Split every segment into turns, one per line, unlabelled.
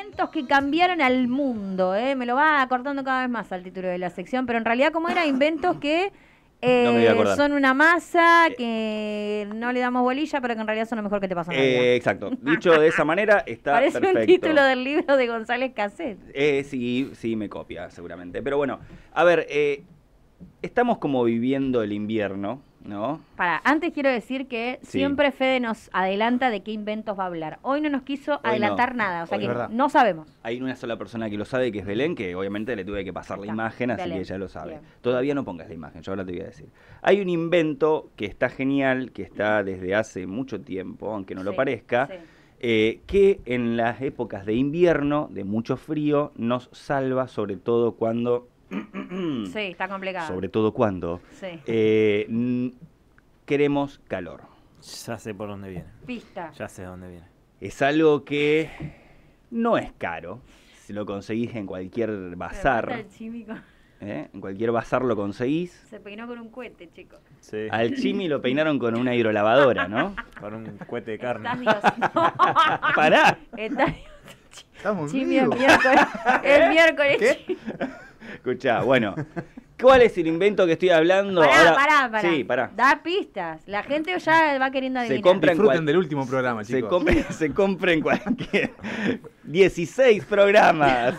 inventos que cambiaron al mundo. ¿eh? Me lo va acortando cada vez más al título de la sección, pero en realidad, como era? Inventos que eh, son una masa eh. que no le damos bolilla, pero que en realidad son lo mejor que te pasa en la eh, vida.
exacto. Dicho de esa manera, está Parece un título del
libro de González Caset.
sí, sí, me copia, seguramente. Pero bueno, a ver, estamos como viviendo el invierno. No.
Para, antes quiero decir que siempre Fede nos adelanta de qué inventos va a hablar. Hoy no nos quiso adelantar nada, o sea que no sabemos.
Hay una sola persona que lo sabe, que es Belén, que obviamente le tuve que pasar la imagen, así que ella lo sabe. Todavía no pongas la imagen, yo ahora te voy a decir. Hay un invento que está genial, que está desde hace mucho tiempo, aunque no lo parezca. Eh, que en las épocas de invierno, de mucho frío, nos salva sobre todo cuando Mm. sí,
está complicado. Sobre
todo cuando eh, queremos calor. Ya sé por dónde viene.
Pista. Ya
sé dónde viene. Es algo que no es caro. Si lo conseguís en cualquier bazar. ¿Eh? En cualquier bazar lo conseguís.
Se peinó con un cohete, chico.
Al Chimi lo peinaron con una hidrolavadora, ¿no? Con un cohete de carne. ¡Pará!
Chimi el miércoles. El miércoles.
Escucha, bueno. ¿Cuál es el invento que estoy hablando? Pará, pará, pará. Sí, pará.
Da pistas. La gente ya va queriendo adivinar. Se Disfruten
del último programa, chicos. Se compren, se compren cualquier... 16 programas.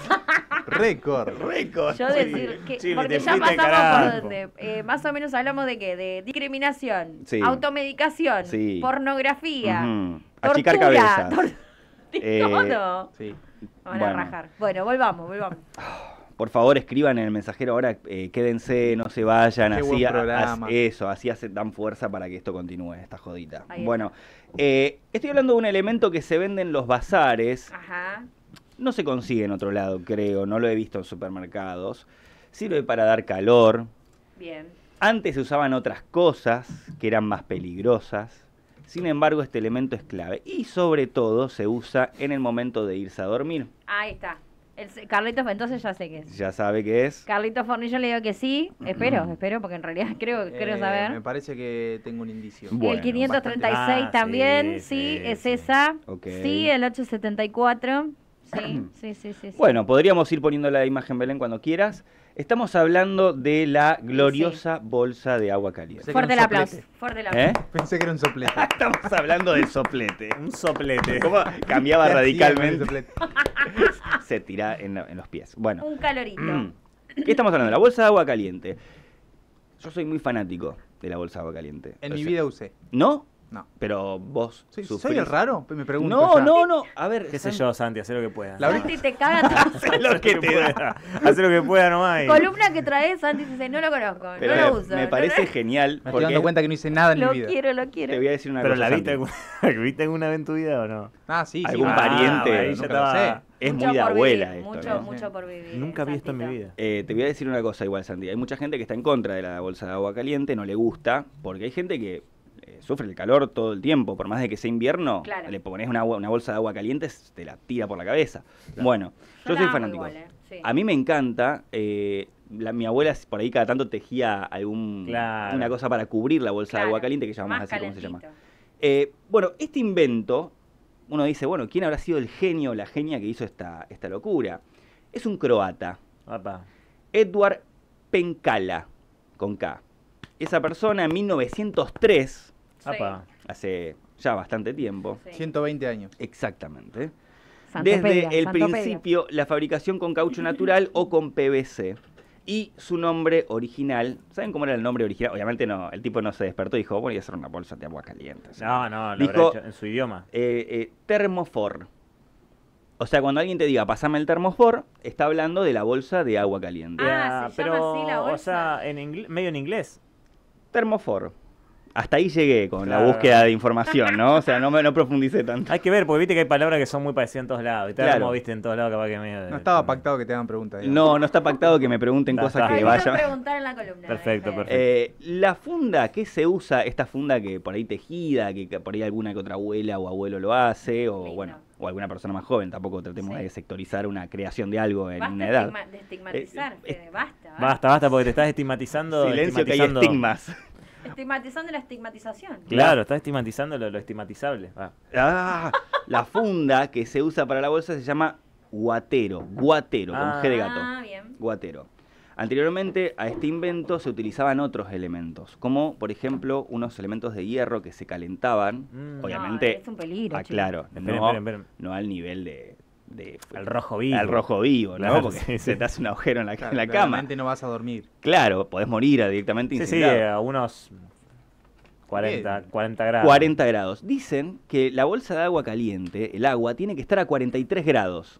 Récord. Récord. Yo decir
que... porque ya pasamos por donde... Eh, más o menos hablamos de qué? De discriminación, sí. automedicación, pornografía,
tortura, cabezas. Eh, todo. Sí. Vamos a rajar.
Bueno, volvamos, volvamos. Ah
por favor escriban en el mensajero ahora, eh, quédense, no se vayan, así, eso, así hace, dan fuerza para que esto continúe, esta jodita. bueno, eh, estoy hablando de un elemento que se vende en los bazares. Ajá. No se consigue en otro lado, creo, no lo he visto en supermercados. Sirve para dar calor. Bien. Antes se usaban otras cosas que eran más peligrosas. Sin embargo, este elemento es clave y sobre todo se usa en el momento de irse a dormir.
Ahí está. El, Carlitos, entonces ya sé qué es.
Ya sabe qué es.
Carlitos Fornillo le digo que sí. Espero, espero, porque en realidad creo, creo eh, saber. Me
parece que tengo un indicio. el 536 también, ah, sí, es
esa. Sí, el 874. Sí, sí, sí, Bueno,
podríamos ir poniendo la imagen Belén cuando quieras. Estamos hablando de la gloriosa bolsa de agua caliente. Fuerte el aplauso.
Fuerte el aplauso.
Pensé que era un soplete. Estamos hablando de soplete. un soplete. ¿Cómo cambiaba radicalmente? Se tira en, los pies. Bueno. Un
calorito. Mm.
¿Qué estamos hablando? La bolsa de agua caliente. Yo soy muy fanático de la bolsa de agua caliente. En mi vida usé. ¿No? No. Pero vos. ¿Soy, el raro? Me pregunto. No, no, no. A ver. Qué sé yo, Santi, haz lo que pueda La Santi
te caga
todo. lo que pueda lo que pueda nomás. Columna
que traes, Santi dice, no lo conozco, no lo uso. Me parece
genial. Me estoy dando cuenta que no hice nada en mi vida. Lo
quiero, lo quiero. Te voy a decir una cosa. ¿Pero
la viste en una vida o no? Ah, sí. Algún ah, pariente. sé. Es muy de abuela esto. Mucho, mucho por vivir. Nunca vi esto en mi vida. Eh, te voy a decir una cosa igual, Santi. Hay mucha gente que está en contra de la bolsa de agua caliente, no le gusta, porque hay gente que sufre el calor todo el tiempo, por más de que sea invierno, le pones una, bolsa de agua caliente, te la tira por la cabeza. Bueno, yo, soy fanático. Eh, A mí me encanta, eh, mi abuela por ahí cada tanto tejía alguna una cosa para cubrir la bolsa de agua caliente, que llamamos así como se llama. Eh, bueno, este invento, uno dice, bueno, ¿quién habrá sido el genio o la genia que hizo esta, esta locura? Es un croata. Edward Pencala, con K. Esa persona en 1903 hace ya bastante tiempo. 120 años. Exactamente.
Desde el principio,
la fabricación con caucho natural o con PVC. Y su nombre original, ¿saben cómo era el nombre original? Obviamente no, el tipo no se despertó y dijo, voy a hacer una bolsa de agua caliente. No, no, lo en su idioma. Eh, eh, termofor. O sea, cuando alguien te diga, pasame el termofor, está hablando de la bolsa de agua caliente. Ah, pero, O sea, en medio en inglés. Termofor hasta ahí llegué con la búsqueda de información, ¿no? O sea, no, me, profundicé tanto. Hay que ver, porque viste que hay palabras que son muy parecidas en todos lados. Y tal como viste en todos lados, capaz que medio. No estaba pactado que te hagan preguntas. No, no está pactado que me pregunten cosas que vayan. preguntar
en la columna. Perfecto, perfecto. Eh,
la funda, ¿qué se usa? Esta funda que por ahí tejida, que por ahí alguna que otra abuela o abuelo lo hace, o bueno, o alguna persona más joven, tampoco tratemos de sectorizar una creación de algo en una edad. de estigmatizar, eh, basta, basta. Basta, porque te estás estigmatizando. Silencio que hay estigmas.
Estigmatizando la estigmatización. Claro,
está estigmatizando lo, estigmatizable. Ah, la funda que se usa para la bolsa se llama guatero. Guatero, con G de ah, gato. Guatero. Anteriormente a este invento se utilizaban otros elementos, como por ejemplo unos elementos de hierro que se calentaban. Mm. Obviamente. es un peligro. Ah, claro. no al nivel de al rojo vivo. Al rojo vivo, ¿no? Porque se te hace un agujero en la, cama en la cama. no vas a dormir. Claro, podés morir directamente Sí, sí, a unos 40, 40 grados. 40 grados. Dicen que la bolsa de agua caliente, el agua, tiene que estar a 43 grados.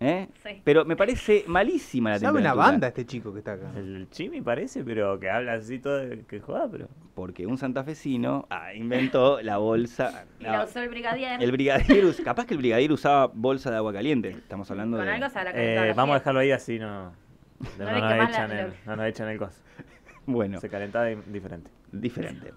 ¿Eh? Pero me parece malísima la Sabe una banda este chico que está acá. El Chimi parece, pero que habla así todo que juega, pero. Porque un santafesino ah, inventó la bolsa. La, la usó el brigadier. capaz que el brigadier usaba bolsa de agua caliente. Estamos hablando de. Eh, vamos a dejarlo ahí así, no. No, nos, echan el, no nos echan el cos Bueno. Se calentaba diferente. Diferente.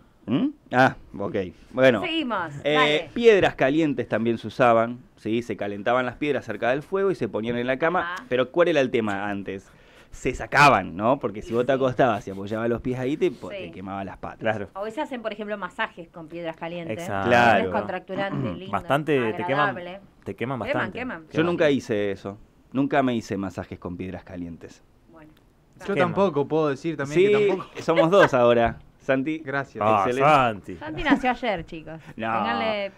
Ah, ok. Bueno. Seguimos. Eh, piedras calientes también se usaban, ¿sí? Se calentaban las piedras cerca del fuego y se ponían en la cama. Pero ¿cuál era el tema antes? Se sacaban, ¿no? Porque si vos te acostabas y apoyabas los pies ahí, te, quemaba las patas. Claro.
Hoy se hacen, por ejemplo, masajes con piedras calientes. Es contracturante, Bastante, te queman,
te queman bastante. Yo nunca hice eso. Nunca me hice masajes con piedras calientes. Bueno. Yo tampoco puedo decir también sí, que Somos dos ahora. Santi. Gracias. Ah, Excelente. Santi.
Santi nació ayer, chicos. No. Ténganle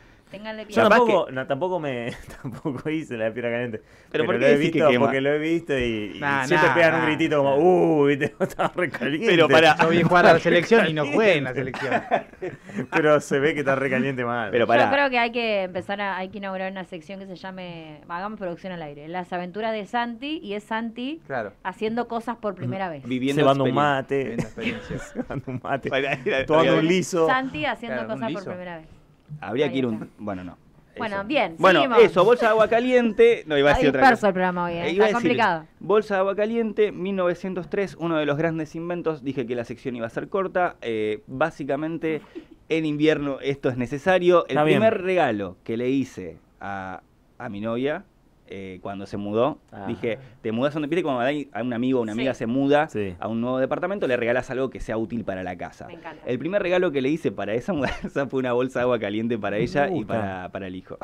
tampoco,
tampoco, me, tampoco hice la piedra caliente. Pero, lo he visto, porque lo he visto y, y siempre pegan un gritito como, uh, viste, estaba recaliente. Pero para. Yo jugar a la selección y no jueguen en la selección. pero se ve que está recaliente mal. Pero para. Yo creo
que hay que empezar a, hay que inaugurar una sección que se llame, hagamos producción al aire, las aventuras de Santi y es Santi haciendo cosas por primera vez.
Viviendo Cebando un mate. Cebando mate. Tomando un liso. Santi
haciendo cosas por primera vez.
Habría que ir un. Bueno, no.
Bueno, bien. Bueno, eso, bolsa de agua
caliente. No, iba a decir otra cosa. el programa hoy, eh, eh, está complicado. Bolsa de agua caliente, 1903, uno de los grandes inventos. Dije que la sección iba a ser corta. Eh, básicamente, en invierno esto es necesario. El primer regalo que le hice a mi novia eh, cuando se mudó. Ah. Dije, te mudas a donde cuando un amigo o una amiga se muda a un nuevo departamento, le regalas algo que sea útil para la casa. El primer regalo que le hice para esa mudanza fue una bolsa de agua caliente para ella y para, el hijo.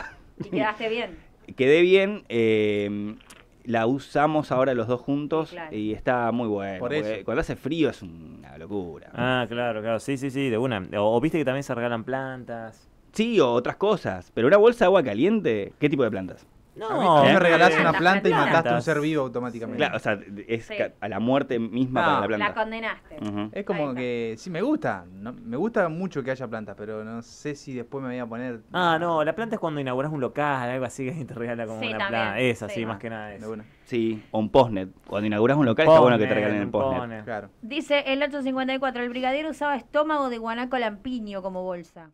quedaste bien?
Quedé bien. Eh, la usamos ahora los dos juntos y está muy bueno. Cuando hace frío es una locura. Ah, claro, claro. Sí, sí, sí, de una. o, o viste que también se regalan plantas. Sí, o otras cosas. Pero una bolsa de agua caliente, ¿qué tipo de plantas? No, me regalaste una planta y mataste un ser vivo automáticamente. Claro, o sea, es a la muerte misma con la planta. La
condenaste.
Es como que, sí, me gusta. me gusta mucho que haya plantas, pero no sé si después me voy a poner. Ah, no, la planta es cuando inauguras un local, algo así, que te regala como una planta. Es sí, más que nada. Es. Sí, o un postnet. Cuando inauguras un local, está bueno que te regalen el postnet. Claro.
Dice el 854, el brigadier usaba estómago de guanaco lampiño como bolsa.